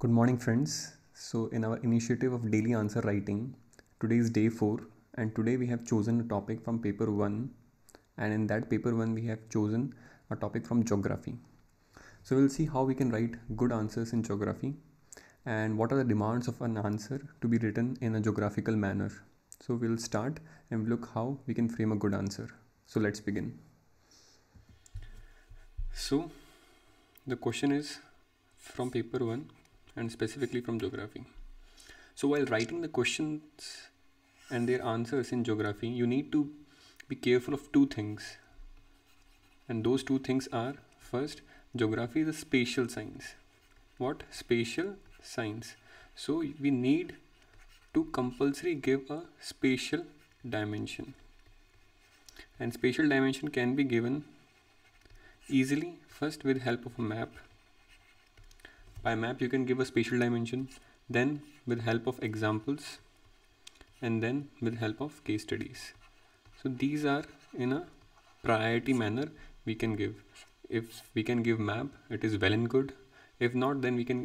Good morning, friends. So, in our initiative of daily answer writing, today is day 4, and today we have chosen a topic from paper 1. And in that paper 1, we have chosen a topic from geography. So, we'll see how we can write good answers in geography and what are the demands of an answer to be written in a geographical manner. So, we'll start and look how we can frame a good answer. So, let's begin. So, the question is from paper 1 and specifically from geography. So while writing the questions and their answers in geography, you need to be careful of two things. And those two things are first, geography is a spatial science. What? Spatial science. So we need to compulsory give a spatial dimension. And spatial dimension can be given easily first with help of a map by map you can give a spatial dimension then with help of examples and then with help of case studies so these are in a priority manner we can give if we can give map it is well and good if not then we can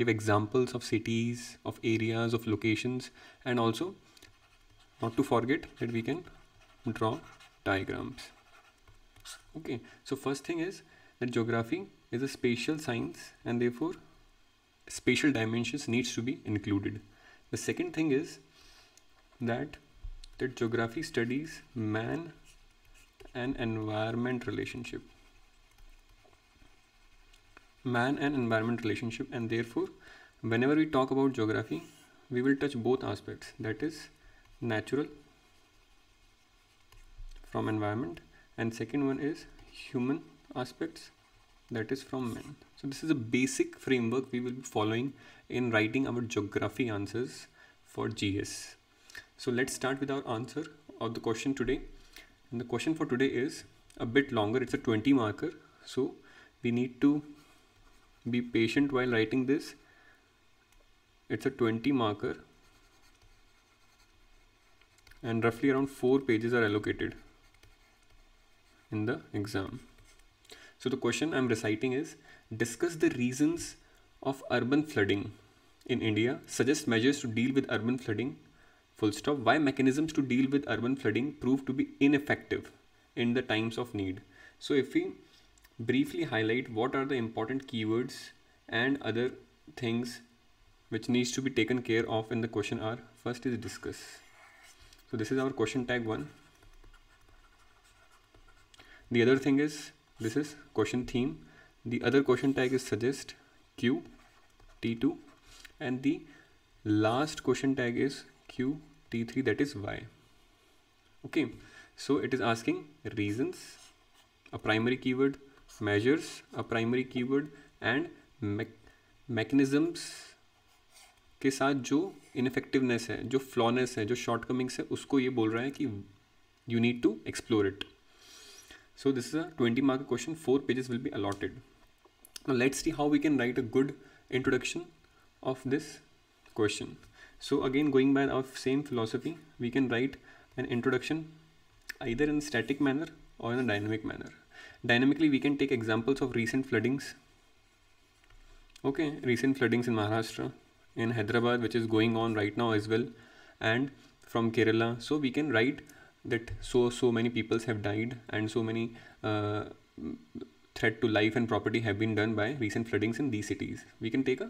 give examples of cities of areas of locations and also not to forget that we can draw diagrams okay so first thing is that geography is a spatial science and therefore spatial dimensions needs to be included. The second thing is that the geography studies man and environment relationship. Man and environment relationship and therefore whenever we talk about geography we will touch both aspects that is natural from environment and second one is human aspects that is from men. So this is a basic framework we will be following in writing our geography answers for GS. So let's start with our answer of the question today. And the question for today is a bit longer. It's a 20 marker. So we need to be patient while writing this. It's a 20 marker and roughly around four pages are allocated in the exam. So the question I'm reciting is discuss the reasons of urban flooding in India, suggest measures to deal with urban flooding, full stop, why mechanisms to deal with urban flooding prove to be ineffective in the times of need. So if we briefly highlight what are the important keywords and other things which needs to be taken care of in the question are first is discuss. So this is our question tag one. The other thing is this is question theme the other question tag is suggest q t2 and the last question tag is q t3 that is y okay so it is asking reasons a primary keyword measures a primary keyword and me mechanisms के साथ जो ineffectiveness है जो फ्लॉनेस है जो shortcomings है उसको ये बोल रहा है कि you need to explore it So this is a 20 mark question, 4 pages will be allotted. Now let's see how we can write a good introduction of this question. So again going by our same philosophy, we can write an introduction either in static manner or in a dynamic manner. Dynamically we can take examples of recent floodings. Okay, recent floodings in Maharashtra, in Hyderabad which is going on right now as well and from Kerala. So we can write that so so many peoples have died and so many uh, threat to life and property have been done by recent floodings in these cities we can take a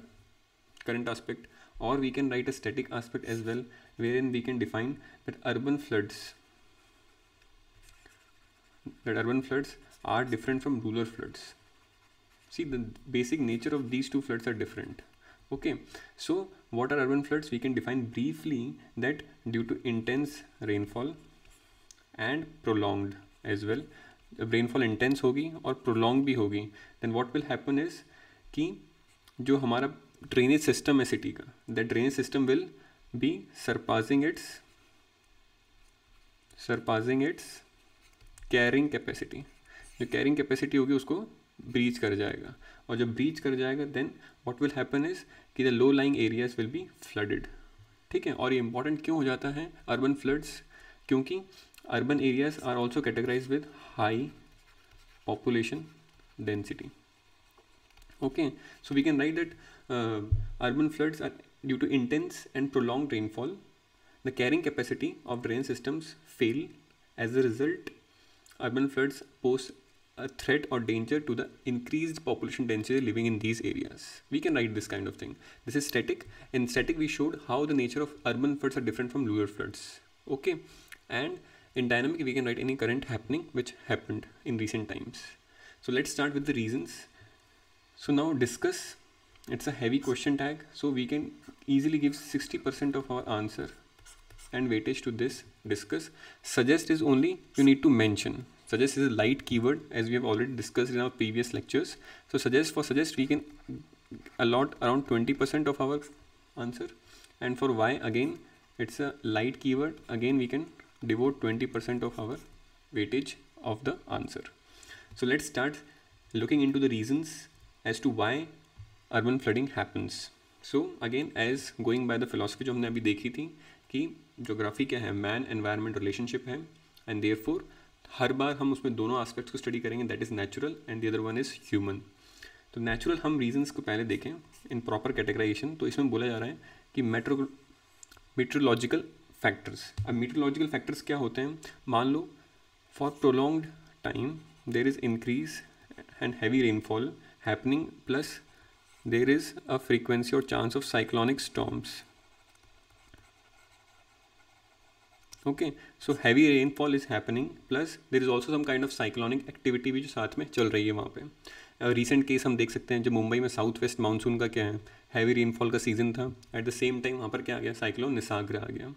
current aspect or we can write a static aspect as well wherein we can define that urban floods that urban floods are different from rural floods see the basic nature of these two floods are different okay so what are urban floods we can define briefly that due to intense rainfall and prolonged as well जब rainfall intense होगी और prolong भी होगी then what will happen is कि जो हमारा drainage system है city का that drainage system will be surpassing its surpassing its carrying capacity जो कैरिंग कैपेसिटी होगी उसको ब्रीच कर जाएगा और जब ब्रीच कर जाएगा then what will happen is कि the low lying areas will be flooded ठीक है और ये इंपॉर्टेंट क्यों हो जाता है अर्बन फ्लड्स क्योंकि urban areas are also categorized with high population density okay so we can write that uh, urban floods are due to intense and prolonged rainfall the carrying capacity of drain systems fail as a result urban floods pose a threat or danger to the increased population density living in these areas. We can write this kind of thing. This is static. In static, we showed how the nature of urban floods are different from rural floods. Okay. And in dynamic we can write any current happening which happened in recent times so let's start with the reasons so now discuss it's a heavy question tag so we can easily give 60% of our answer and weightage to this discuss suggest is only you need to mention suggest is a light keyword as we have already discussed in our previous lectures so suggest for suggest we can allot around 20% of our answer and for y again it's a light keyword again we can devote 20% of our weightage of the answer. So let's start looking into the reasons as to why urban flooding happens. So again as going by the philosophy जो हमने अभी देखी थी कि geography क्या है man environment relationship है and therefore हर बार हम उसमें दोनों एस्पेक्ट्स को स्टडी करेंगे that is natural and the other one is human तो नेचुरल हम रीजंस को पहले देखें इन प्रॉपर कैटेगराइजेशन तो इसमें बोला जा रहा है कि मेट्रो मेट्रोलॉजिकल फैक्टर्स अब मीटरोलॉजिकल फैक्टर्स क्या होते हैं मान लो for prolonged time there is increase and heavy rainfall happening plus there is a frequency और chance of cyclonic storms okay so heavy rainfall is happening plus there is also some kind of cyclonic activity भी जो साथ में चल रही है वहाँ पे रिसेंट केस हम देख सकते हैं जो मुंबई में साउथ वेस्ट मानसून का क्या है हैवी रेनफॉल का सीज़न था एट द सेम टाइम वहाँ पर क्या आ गया साइक्लोन निसाग्र आ गया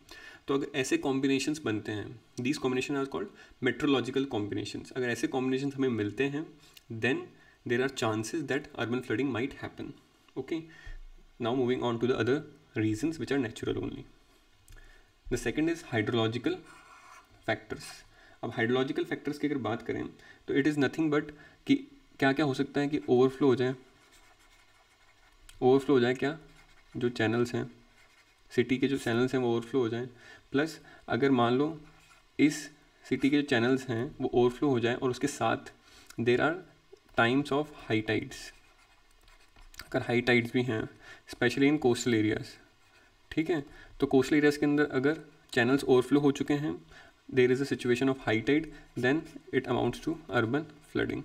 तो अगर ऐसे कॉम्बिनेशंस बनते हैं these combination are called meteorological combinations अगर ऐसे कॉम्बिनेशन हमें मिलते हैं then there are chances that urban flooding might happen okay now moving on to the other reasons which are natural only the second is hydrological factors अब hydrological factors की अगर बात करें तो इट इज़ नथिंग बट कि क्या क्या हो सकता है कि ओवरफ्लो हो जाए ओवरफ्लो हो जाए क्या जो चैनल्स हैं सिटी के जो चैनल्स हैं वो ओवरफ्लो हो जाएँ प्लस अगर मान लो इस सिटी के जो चैनल्स हैं वो ओवरफ्लो हो जाएँ और उसके साथ there are times of high tides अगर हाई टाइड्स भी हैं स्पेशली इन कोस्टल एरियाज़ ठीक है तो कोस्टल एरियाज़ के अंदर अगर चैनल्स ओवरफ्लो हो चुके हैं there is a situation of high tide then it amounts to urban flooding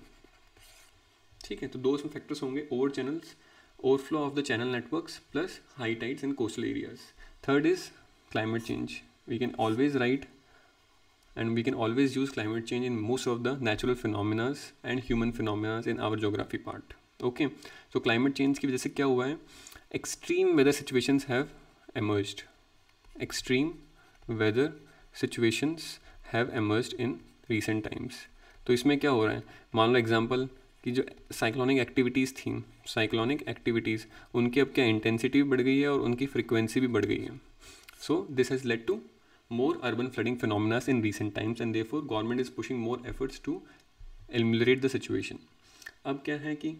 ठीक है तो दो फैक्टर्स होंगे over channels overflow of the channel networks plus high tides in coastal areas. Third is climate change. We can always write and we can always use climate change in most of the natural phenomena and human phenomena in our geography part. Okay, so climate change ki wajah se kya hua hai? Extreme weather situations have emerged. Extreme weather situations have emerged in recent times. तो इसमें क्या हो रहा है मान लो example कि जो cyclonic activities थी साइक्लोनिक एक्टिविटीज़ उनकी अब क्या इंटेंसिटी भी बढ़ गई है और उनकी फ्रिक्वेंसी भी बढ़ गई है so this has led to urban flooding flooding in in times and and for government is pushing more efforts to ameliorate the situation अब क्या है कि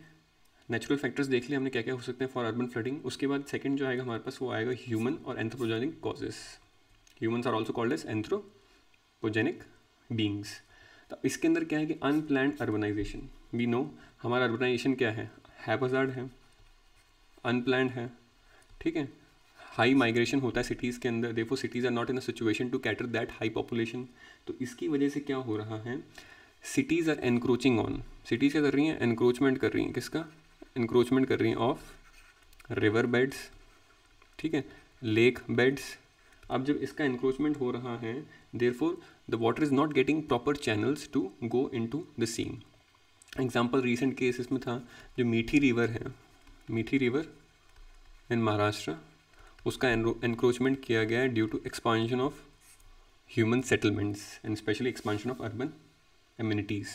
नेचुरल फैक्टर्स देख लिए हमने क्या क्या हो सकते हैं फॉर अर्बन फ्लडिंग उसके बाद सेकेंड जो आएगा हमारे पास वो आएगा ह्यूमन और anthropogenic causes humans are also called as anthropogenic beings तो इसके अंदर क्या है कि अनप्लान अर्बनाइजेशन वी नो हमारा अर्बनाइजेशन क्या है हैपजार्ड है अनप्लान है ठीक है हाई माइग्रेशन होता है सिटीज़ के अंदर देखो cities are not in a situation to cater that high population तो इसकी वजह से क्या हो रहा है cities are encroaching on cities क्या कर रही हैं एनक्रोचमेंट कर रही हैं किसका इनक्रोचमेंट कर रही हैं ऑफ रिवर बेड्स ठीक है लेक बेड्स अब जब इसका इनक्रोचमेंट हो रहा है therefore the water is not getting proper channels to go into the seam example recent case isme था जो मीठी रिवर है मीठी रिवर इन महाराष्ट्र उसका एनक्रोचमेंट किया गया है due to expansion of human settlements and specially expansion of urban amenities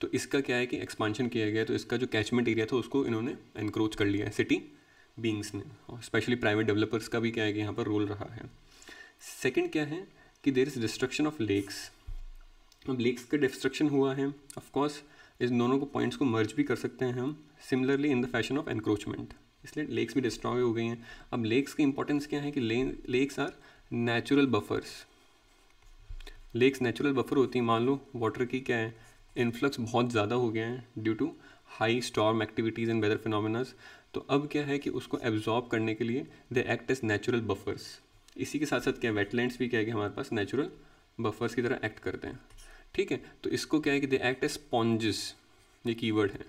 तो इसका क्या है कि एक्सपांशन किया गया तो इसका जो कैचमेंट एरिया था उसको इन्होंने एनक्रोच कर लिया है सिटी बींग्स ने और स्पेशली प्राइवेट डेवलपर्स का भी क्या है कि यहाँ पर रोल रहा है सेकेंड क्या है कि there is destruction of lakes अब लेक्स का डिस्ट्रक्शन हुआ है ऑफकोर्स इस दोनों को पॉइंट्स को मर्ज भी कर सकते हैं हम similarly in the fashion of encroachment इसलिए लेक्स भी डिस्ट्रॉय हो गई हैं अब लेक्स की इंपॉर्टेंस क्या है कि lakes are natural buffers lakes natural buffer होती हैं मान लो वाटर की क्या है इन्फ्लक्स बहुत ज़्यादा हो गया है due to high storm activities and weather phenomenas तो अब क्या है कि उसको एब्जॉर्ब करने के लिए they act as natural buffers इसी के साथ साथ क्या वेटलैंड्स भी क्या है कि हमारे पास नेचुरल बफर्स की तरह एक्ट करते हैं ठीक है तो इसको क्या है कि दे एक्ट एज स्पॉन्जेस ये कीवर्ड है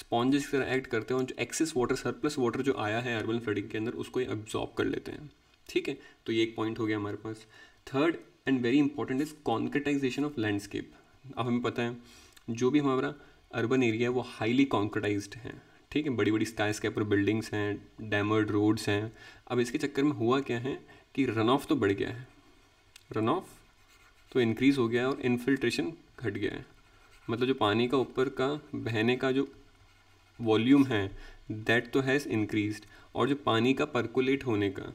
स्पॉन्जेस की तरह एक्ट करते हैं और जो एक्सेस वाटर सरप्लस वाटर जो आया है अर्बन फ्लडिंग के अंदर उसको ये अब्जॉर्ब कर लेते हैं ठीक है तो ये एक पॉइंट हो गया हमारे पास third and very important is concretization of landscape अब हमें पता है जो भी हमारा अर्बन एरिया है वो हाईली कॉन्क्रेटाइज है ठीक है बड़ी बड़ी स्काई स्कैपर बिल्डिंग्स हैं डैमर्ड रोड्स हैं अब इसके चक्कर में हुआ क्या है कि रन ऑफ तो बढ़ गया है रन ऑफ तो इनक्रीज़ हो गया है और इनफिल्ट्रेशन घट गया है मतलब जो पानी का ऊपर का बहने का जो वॉल्यूम है दैट तो हैज़ इंक्रीज्ड और जो पानी का परकुलेट होने का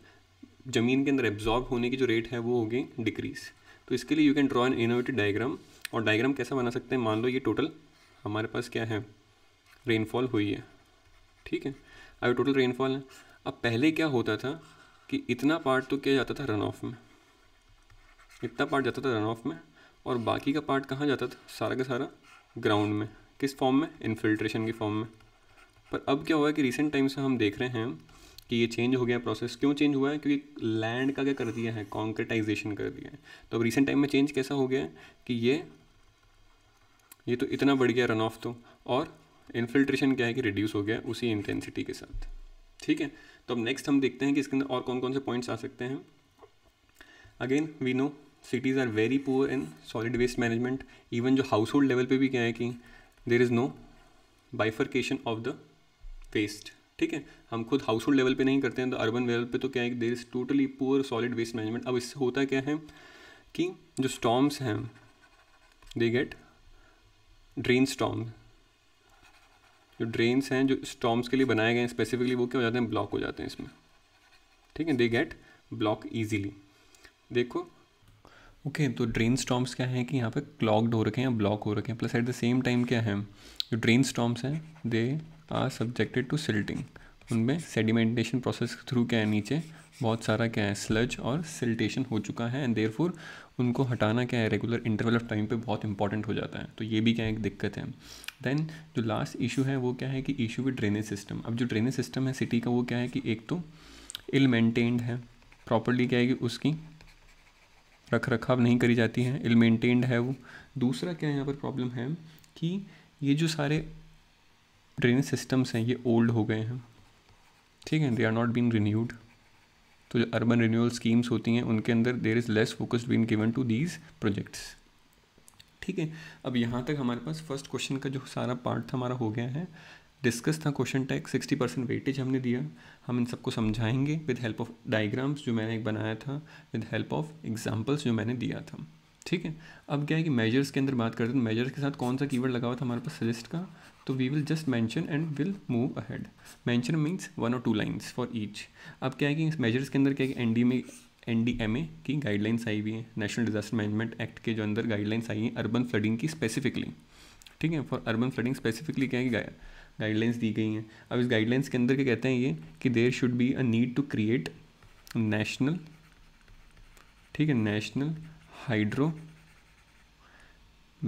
ज़मीन के अंदर एब्जॉर्ब होने की जो रेट है वो हो गई डिक्रीज तो इसके लिए you can draw an innovative diagram और डायग्राम कैसा बना सकते हैं मान लो ये टोटल हमारे पास क्या है रेनफॉल हुई है ठीक है अब टोटल रेनफॉल है अब पहले क्या होता था कि इतना पार्ट तो क्या जाता था रन ऑफ में इतना पार्ट जाता था रन ऑफ में और बाकी का पार्ट कहाँ जाता था सारा का सारा ग्राउंड में किस फॉर्म में इनफिल्ट्रेशन की फॉर्म में पर अब क्या हुआ है कि रिसेंट टाइम से हम देख रहे हैं कि ये चेंज हो गया प्रोसेस क्यों चेंज हुआ है क्योंकि लैंड का क्या कर दिया है कॉन्क्रेटाइजेशन कर दिया है तो अब रिसेंट टाइम में चेंज कैसा हो गया है कि ये ये तो इतना बढ़ गया रन ऑफ तो और इनफिल्ट्रेशन क्या है कि रिड्यूस हो गया उसी इंटेंसिटी के साथ ठीक है तो अब नेक्स्ट हम देखते हैं कि इसके अंदर और कौन कौन से पॉइंट्स आ सकते हैं again we know cities are very poor in solid waste management even जो हाउस होल्ड लेवल पर भी क्या है कि there is no bifurcation of the waste ठीक है हम खुद हाउस होल्ड लेवल पर नहीं करते हैं तो अर्बन लेवल पर तो क्या है कि there is totally poor solid waste management अब इससे होता क्या है कि जो स्टॉम्स हैं दे गेट ड्रेन स्टॉम्स जो ड्रेन्स हैं जो स्टॉम्स के लिए बनाए गए हैं स्पेसिफिकली वो क्या हो जाते हैं ब्लॉक हो जाते हैं इसमें ठीक है दे गेट ब्लॉक ईजीली देखो ओके okay, तो ड्रेन स्टॉम्स क्या है कि यहाँ पे क्लॉग्ड हो रखे हैं या ब्लॉक हो रखे हैं plus at the same time क्या है जो ड्रेन स्टॉम्स हैं they are subjected to silting उनमें सेडिमेंटेशन प्रोसेस थ्रू क्या है नीचे बहुत सारा क्या है स्लज और सिल्टेशन हो चुका है एंड देयरफॉर उनको हटाना क्या है रेगुलर इंटरवल ऑफ टाइम पे बहुत इंपॉर्टेंट हो जाता है तो ये भी क्या एक दिक्कत है देन जो लास्ट इशू है वो क्या है कि इशू विद ड्रेनेज सिस्टम अब जो ड्रेनेज सिस्टम है सिटी का वो क्या है कि एक तो इल मेंटेन्ड है प्रॉपरली क्या है कि उसकी रख रखाव नहीं करी जाती है इल मेंटेन्ड है वो दूसरा क्या यहाँ पर प्रॉब्लम है कि ये जो सारे ड्रेनेज सिस्टम्स हैं ये ओल्ड हो गए हैं ठीक है they are not been renewed तो जो अर्बन रिन्यूअल स्कीम्स होती हैं उनके अंदर there is less focused been given to these projects ठीक है अब यहाँ तक हमारे पास फर्स्ट क्वेश्चन का जो सारा पार्ट था हमारा हो गया है डिस्कस था question tax sixty percent weightage हमने दिया हम इन सबको समझाएंगे विद हेल्प ऑफ डायग्राम्स जो मैंने एक बनाया था विद हेल्प ऑफ एग्जाम्पल्स जो मैंने दिया था ठीक है अब क्या है कि मेजर्स के अंदर बात करते हैं मेजर्स तो के साथ कौन सा कीवर्ड लगा हुआ था हमारे पास सजेस्ट का तो we will just mention and will move ahead mention means one और टू लाइंस फॉर ईच अब क्या है कि इस मेजर्स के अंदर क्या है कि एन में एन डी एम ए की गाइडलाइंस आई हुई हैं नेशनल डिजास्टर मैनेजमेंट एक्ट के जो अंदर गाइडलाइंस आई हैं अर्बन फ्लडिंग की स्पेसिफिकली ठीक है फॉर अर्बन फ्लडिंग स्पेसिफिकली क्या है गाइडलाइंस दी गई हैं अब इस गाइडलाइंस के अंदर क्या कहते हैं ये कि there should be a need to create national ठीक है नेशनल हाइड्रो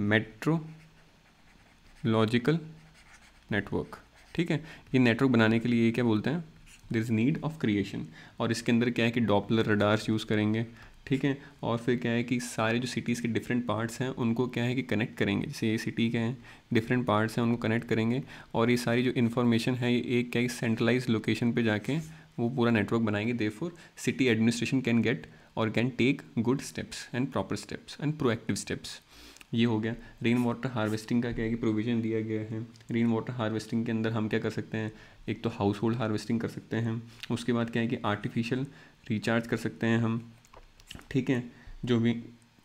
मेट्रोलॉजिकल नेटवर्क ठीक है ये नेटवर्क बनाने के लिए ये क्या बोलते हैं there is need of creation और इसके अंदर क्या है कि डॉपलर रडार्स यूज़ करेंगे ठीक है और फिर क्या है कि सारे जो सिटीज़ के डिफरेंट पार्ट्स हैं उनको क्या है कि कनेक्ट करेंगे जैसे ये सिटी के हैं डिफरेंट पार्ट्स हैं उनको कनेक्ट करेंगे और ये सारी जो इन्फॉर्मेशन है ये एक क्या है सेंट्रलाइज लोकेशन पे जाके वो पूरा नेटवर्क बनाएंगे therefore city administration can get और can take good steps and proper steps and proactive steps ये हो गया रेन वाटर हार्वेस्टिंग का क्या है कि प्रोविजन दिया गया है रेन वाटर हार्वेस्टिंग के अंदर हम क्या कर सकते हैं एक तो हाउस होल्ड हार्वेस्टिंग कर सकते हैं उसके बाद क्या है कि आर्टिफिशियल रिचार्ज कर सकते हैं हम ठीक है जो भी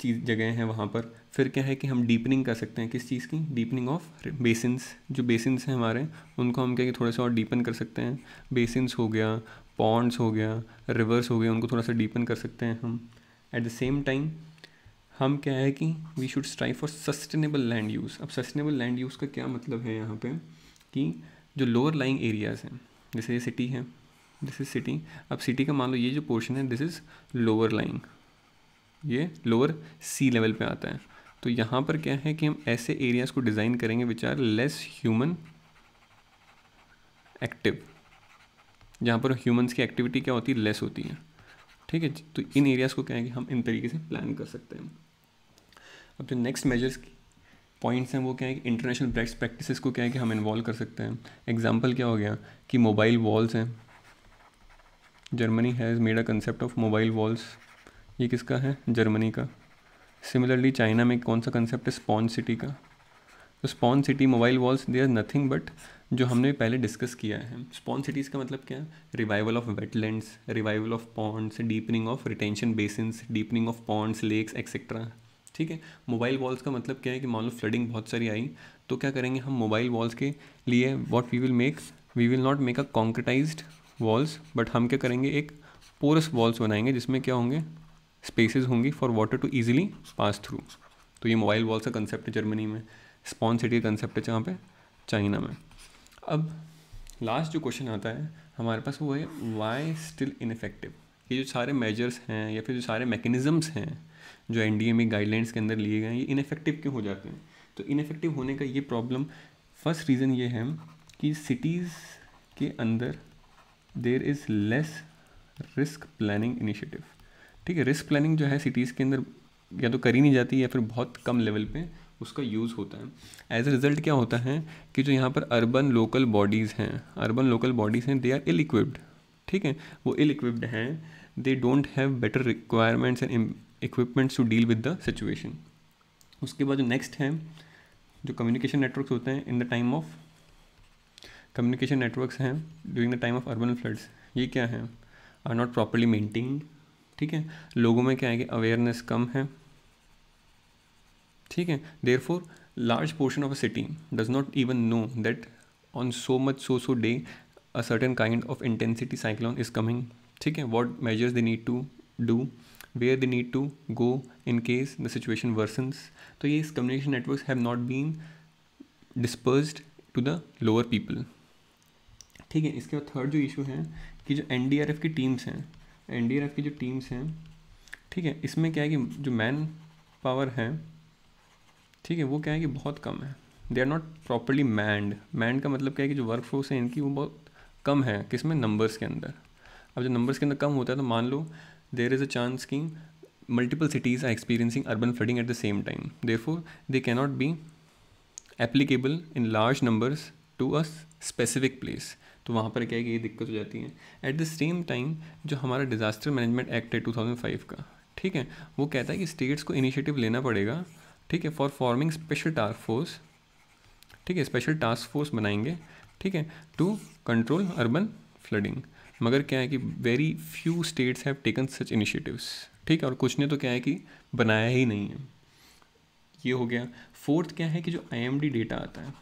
चीज़ जगह हैं वहाँ पर फिर क्या है कि हम डीपनिंग कर सकते हैं किस चीज़ की डीपनिंग ऑफ बेसिनस जो बेसिनस हैं हमारे उनको हम क्या कि थोड़ा सा और डीपन कर सकते हैं बेसिनस हो गया पॉन्ड्स हो गया रिवर्स हो गया उनको थोड़ा सा डीपन कर सकते हैं हम एट द सेम टाइम हम क्या है कि we should strive for sustainable land use अब सस्टेनेबल लैंड यूज़ का क्या मतलब है यहाँ पे कि जो लोअर लाइंग एरियाज़ हैं जैसे ये सिटी है दिस इज़ सिटी अब सिटी का मान लो ये जो पोर्शन है दिस इज़ लोअर लाइंग ये लोअर सी लेवल पे आता है तो यहाँ पर क्या है कि हम ऐसे एरियाज़ को डिज़ाइन करेंगे which are less human active जहाँ पर ह्यूमंस की एक्टिविटी क्या होती है लेस होती है ठीक है तो इन एरियाज़ को क्या है कि हम इन तरीके से प्लान कर सकते हैं अब जो नेक्स्ट मेजर्स पॉइंट्स हैं वो क्या है कि इंटरनेशनल बेस्ट प्रैक्टिसेस को क्या है कि हम इन्वॉल्व कर सकते हैं एग्जाम्पल क्या हो गया कि मोबाइल वॉल्स हैं Germany has made a concept of mobile walls ये किसका है जर्मनी का सिमिलरली चाइना में कौन सा कंसेप्ट है स्पॉन्ज सिटी का तो sponge city mobile walls they are nothing but जो हमने पहले डिस्कस किया है स्पॉन सिटीज़ का मतलब क्या है revival of wetlands revival of ponds deepening of retention basins deepening of ponds lakes etcetera ठीक है मोबाइल वॉल्स का मतलब क्या है कि मान लो फ्लडिंग बहुत सारी आई तो क्या करेंगे हम मोबाइल वॉल्स के लिए what we will make we will not make a concretize walls but हम क्या करेंगे एक पोरस वॉल्स बनाएंगे जिसमें क्या होंगे स्पेसेस होंगी for water to easily pass through तो ये मोबाइल वॉल्स का कंसेप्ट है जर्मनी में स्पॉन सिटी का कंसेप्ट है जहाँ पे चाइना में अब लास्ट जो क्वेश्चन आता है हमारे पास वो है वाई स्टिल इनफेक्टिव ये जो सारे मेजर्स हैं या फिर जो सारे मैकेनिज़म्स हैं जो एन डी ए गाइडलाइंस के अंदर लिए गए हैं ये इनफेक्टिव क्यों हो जाते हैं तो इनफेक्टिव होने का ये प्रॉब्लम फर्स्ट रीज़न ये है कि सिटीज़ के अंदर there is less risk planning initiative ठीक है रिस्क प्लानिंग जो है सिटीज़ के अंदर या तो करी नहीं जाती या फिर बहुत कम लेवल पे उसका यूज़ होता है एज ए रिज़ल्ट क्या होता है कि जो यहाँ पर अर्बन लोकल बॉडीज़ हैं अर्बन लोकल बॉडीज़ हैं दे आर इल इक्विप्ड ठीक है वो इल इक्विप्ड हैं they don't have better requirements and equipments to deal with the situation उसके बाद जो नेक्स्ट है जो कम्युनिकेशन नेटवर्क्स होते हैं in the time of communication networks हैं during the time of urban floods ये क्या है आर नॉट प्रॉपरली मेंटेन्ड ठीक है लोगों में क्या है कि अवेयरनेस कम है ठीक है therefore large portion of a city does not even know that on so much so so they a certain kind of intensity cyclone is coming ठीक है what measures they need to do where they need to go in case the situation worsens तो ये इस communication network have not been dispersed to the lower people ठीक है इसके बाद third जो इशू है कि जो एन की टीम्स हैं एन की जो टीम्स हैं ठीक है इसमें क्या है कि जो मैन पावर है ठीक है वो क्या है कि बहुत कम है they are not properly manned manned का मतलब क्या है कि जो वर्क फोर्स है इनकी वो बहुत कम है किस में नंबर्स के अंदर अब जो नंबर्स के अंदर कम होता है तो मान लो देर इज़ अ चांस कि multiple cities are experiencing urban flooding at the same time therefore they cannot be applicable in large numbers to a specific place तो वहाँ पर क्या है कि ये दिक्कत हो जाती है एट द सेम टाइम जो हमारा डिज़ास्टर मैनेजमेंट एक्ट है 2005 का ठीक है वो कहता है कि स्टेट्स को इनिशिएटिव लेना पड़ेगा ठीक है for forming special task force ठीक है स्पेशल टास्क फोर्स बनाएंगे ठीक है टू कंट्रोल अर्बन फ्लडिंग मगर क्या है कि very few states have taken such initiatives ठीक है और कुछ ने तो क्या है कि बनाया ही नहीं है ये हो गया फोर्थ क्या है कि जो आई डेटा आता है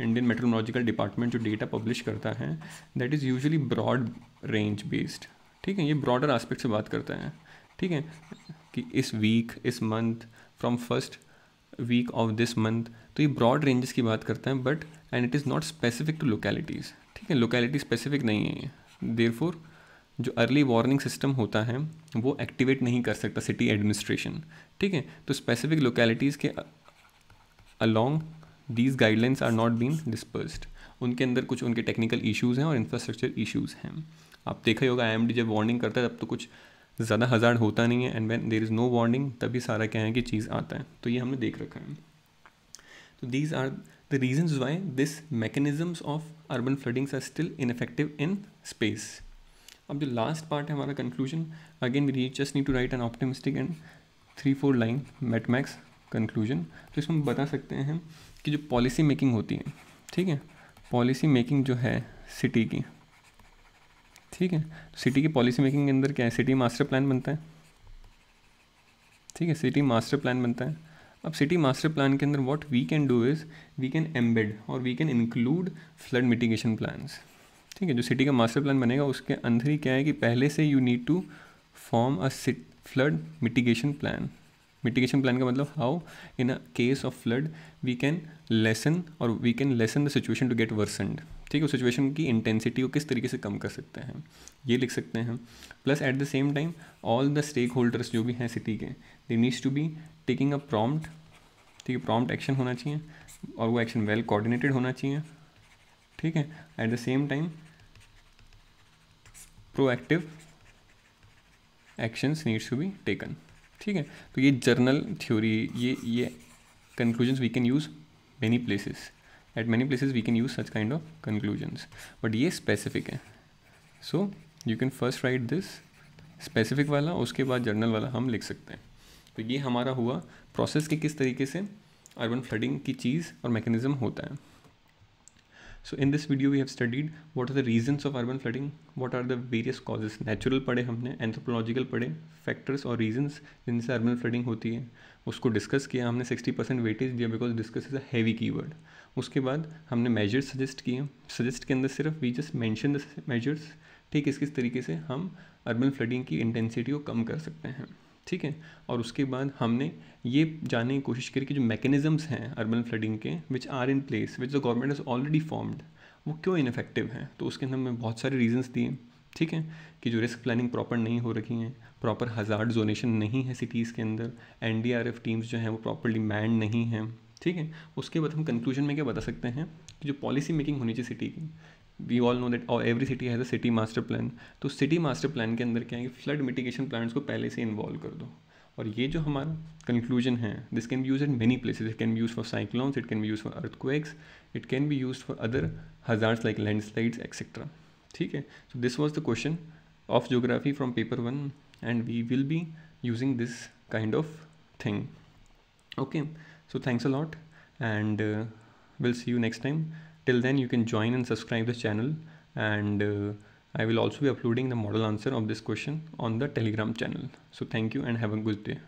इंडियन मेट्रोलॉजिकल डिपार्टमेंट जो डेटा पब्लिश करता है that is usually broad range based ठीक है ये ब्रॉडर आस्पेक्ट से बात करता है ठीक है कि इस वीक इस month from first week of this month तो ये ब्रॉड रेंजेस की बात करता है but and it is not specific to localities ठीक है लोकेलिटी स्पेसिफिक नहीं है देर फोर जो अर्ली वार्निंग सिस्टम होता है वो एक्टिवेट नहीं कर सकता सिटी एडमिनिस्ट्रेशन ठीक है तो स्पेसिफिक लोकेलिटीज़ के along these guidelines are not been dispersed उनके अंदर कुछ उनके टेक्निकल इशूज़ हैं और इंफ्रास्ट्रक्चर इशूज़ हैं आप देखा ही होगा आई जब वार्निंग करता है तब तो कुछ ज़्यादा हज़ार होता नहीं है and when there is no warning तभी सारा क्या है कि चीज़ आता है तो ये हमने देख रखा है तो these are the reasons why this mechanisms of urban floodings are still ineffective in space अब जो लास्ट पार्ट है हमारा conclusion again we reach just need to write an optimistic and three four line मेटमैक्स conclusion तो इसमें हम बता सकते हैं कि जो पॉलिसी मेकिंग होती है ठीक है पॉलिसी मेकिंग जो है सिटी की ठीक है सिटी की पॉलिसी मेकिंग के अंदर क्या है सिटी मास्टर प्लान बनता है ठीक है सिटी मास्टर प्लान बनता है अब सिटी मास्टर प्लान के अंदर what we can do is we can embed और we can include flood mitigation plans ठीक है जो सिटी का मास्टर प्लान बनेगा उसके अंदर ही क्या है कि पहले से you need to form a flood mitigation plan mitigation plan का मतलब how in a case of flood we can lessen और we can lessen the situation to get worsened ठीक है उस सिचुएशन की इंटेंसिटी को किस तरीके से कम कर सकते हैं ये लिख सकते हैं plus at the same time all the stakeholders जो भी हैं सिटी के they needs to be taking a prompt ठीक है प्रॉम्प्ट एक्शन होना चाहिए और वो एक्शन वेल कोऑर्डिनेटेड होना चाहिए ठीक है at the same time proactive actions needs to be taken ठीक है तो ये जर्नल थ्योरी ये ये conclusions we can use many places at many places we can use such kind of conclusions but ये स्पेसिफिक है so you can first write this specific वाला उसके बाद जर्नल वाला हम लिख सकते हैं तो ये हमारा हुआ प्रोसेस के किस तरीके से अर्बन फ्लडिंग की चीज़ और मैकेनिज़्म होता है so in this video we have studied what are the reasons of urban flooding what are the various causes natural पढ़े हमने एंथ्रोपोलॉजिकल पढ़े फैक्टर्स और रीजन्स जिनसे अर्बन फ्लडिंग होती है उसको डिस्कस किया हमने सिक्सटी परसेंट वेटेज दिया because discuss is a heavy key word उसके बाद हमने मेजर्स सजेस्ट किए सजेस्ट के अंदर सिर्फ we just mention the measures ठीक इस किस तरीके से हम अर्बन फ्लडिंग की इंटेंसिटी को कम कर सकते हैं ठीक है और उसके बाद हमने ये जानने की कोशिश करी कि जो मैकेनिज़म्स हैं अर्बन फ्लडिंग के which are in place which the government is already formed वो क्यों इनफेक्टिव हैं तो उसके अंदर मैं बहुत सारे रीजंस दिए ठीक है कि जो रिस्क प्लानिंग प्रॉपर नहीं हो रखी है प्रॉपर हज़ार्ड जोनेशन नहीं है सिटीज़ के अंदर एन टीम्स जो हैं वो प्रॉपरली मैंड नहीं हैं ठीक है उसके बाद हम कंक्लूजन में क्या बता सकते हैं कि जो पॉलिसी मेकिंग होनी चाहिए सिटी की वी ऑल नो दैट और every city has a city master plan तो सिटी मास्टर प्लान के अंदर क्या है कि फ्लड मिटिगेशन प्लान्स को पहले से इन्वॉल्व कर दो और ये जो हमारा कंक्लूजन है this can be use in many places it can be use for cyclones it can be use for earthquakes it can be use for other hazards like landslides etcetera ठीक है so this was the question of geography from paper one and we will be using this kind of thing okay so thanks a lot and will see you next time till then you can join and subscribe the channel and uh, I will also be uploading the model answer of this question on the telegram channel. So thank you and have a good day.